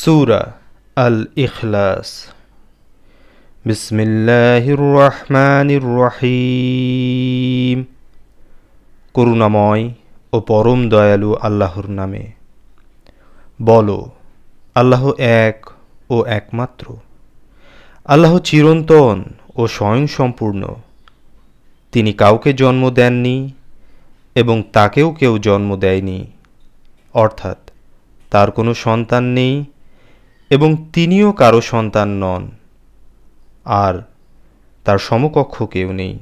সুরা আল ইখলাস الله الرحمن রহিম করুণাময় ও পরম দয়ালু আল্লাহর নামে বলো আল্লাহ এক ও একমাত্র আল্লাহ চিরন্তন ও স্বয়ংসম্পূর্ণ তিনি কাউকে জন্ম দেননি এবং তাকেও কেউ জন্ম দেয়নি অর্থাৎ তার কোনো সন্তান নেই এবং তিনিও কারো সন্তান নন আর তার সমকক্ষ কেউ নেই